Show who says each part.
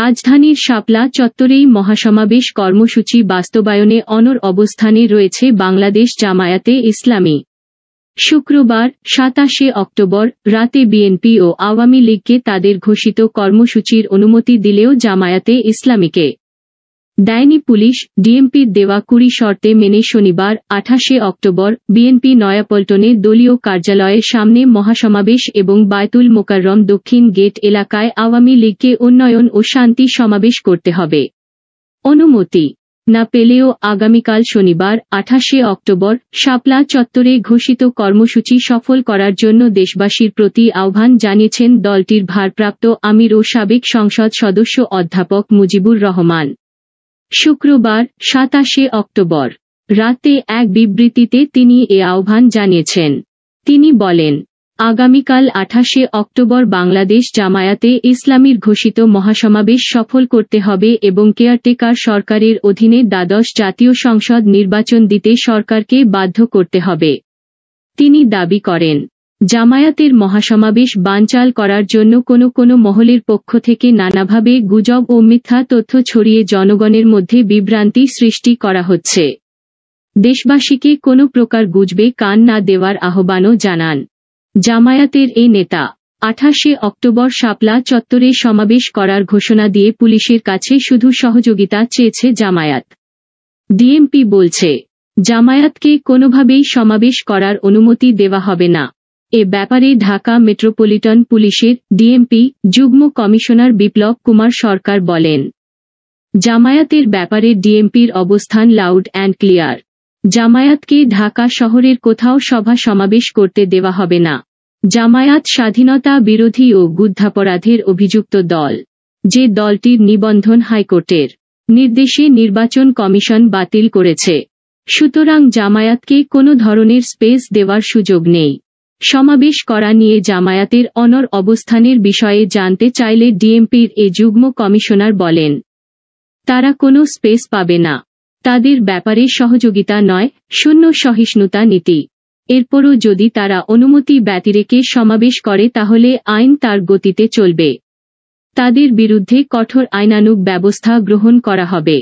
Speaker 1: রাজধানীর শাপলা চত্বরেই মহাসমাবেশ কর্মসূচি বাস্তবায়নে অনর অবস্থানে রয়েছে বাংলাদেশ জামায়াতে ইসলামী শুক্রবার সাতাশে অক্টোবর রাতে বিএনপি ও আওয়ামী লীগকে তাদের ঘোষিত কর্মসূচির অনুমতি দিলেও জামায়াতে ইসলামীকে দেয়নি পুলিশ ডিএমপির দেওয়া কুড়ি শর্তে মেনে শনিবার আঠাশে অক্টোবর বিএনপি নয়াপল্টনে দলীয় কার্যালয়ের সামনে মহাসমাবেশ এবং বায়তুল মোকাররম দক্ষিণ গেট এলাকায় আওয়ামী লীগকে উন্নয়ন ও শান্তি সমাবেশ করতে হবে অনুমতি না পেলেও আগামীকাল শনিবার আঠাশে অক্টোবর শাপলা চত্বরে ঘোষিত কর্মসূচি সফল করার জন্য দেশবাসীর প্রতি আহ্বান জানিয়েছেন দলটির ভারপ্রাপ্ত আমির ও সাবেক সংসদ সদস্য অধ্যাপক মুজিবুর রহমান শুক্রবার সাতাশে অক্টোবর রাতে এক বিবৃতিতে তিনি এ আহ্বান জানিয়েছেন তিনি বলেন আগামীকাল আঠাশে অক্টোবর বাংলাদেশ জামায়াতে ইসলামীর ঘোষিত মহাসমাবেশ সফল করতে হবে এবং কেয়ারটেকার সরকারের অধীনে দ্বাদশ জাতীয় সংসদ নির্বাচন দিতে সরকারকে বাধ্য করতে হবে তিনি দাবি করেন জামায়াতের মহাসমাবেশ বানচাল করার জন্য কোনো কোনো মহলের পক্ষ থেকে নানাভাবে গুজব ও মিথ্যা তথ্য ছড়িয়ে জনগণের মধ্যে বিভ্রান্তি সৃষ্টি করা হচ্ছে দেশবাসীকে কোনো প্রকার গুজবে কান না দেওয়ার আহ্বানও জানান জামায়াতের এ নেতা আঠাশে অক্টোবর শাপলা চত্বরে সমাবেশ করার ঘোষণা দিয়ে পুলিশের কাছে শুধু সহযোগিতা চেয়েছে জামায়াত ডিএমপি বলছে জামায়াতকে কোনোভাবেই সমাবেশ করার অনুমতি দেওয়া হবে না এ ব্যাপারে ঢাকা মেট্রোপলিটন পুলিশের ডিএমপি যুগ্ম কমিশনার বিপ্লব কুমার সরকার বলেন জামায়াতের ব্যাপারে ডিএমপির অবস্থান লাউড অ্যান্ড ক্লিয়ার জামায়াতকে ঢাকা শহরের কোথাও সভা সমাবেশ করতে দেওয়া হবে না জামায়াত স্বাধীনতা বিরোধী ও গুদ্ধাপরাধের অভিযুক্ত দল যে দলটির নিবন্ধন হাইকোর্টের নির্দেশে নির্বাচন কমিশন বাতিল করেছে সুতরাং জামায়াতকে কোনো ধরনের স্পেস দেওয়ার সুযোগ নেই সমাবেশ করা নিয়ে জামায়াতের অনর অবস্থানের বিষয়ে জানতে চাইলে ডিএমপির এ যুগ্ম কমিশনার বলেন তারা কোনো স্পেস পাবে না তাদের ব্যাপারে সহযোগিতা নয় শূন্য সহিষ্ণুতা নীতি এরপরও যদি তারা অনুমতি ব্যতিরেকে সমাবেশ করে তাহলে আইন তার গতিতে চলবে তাদের বিরুদ্ধে কঠোর আইনানুগ ব্যবস্থা গ্রহণ করা হবে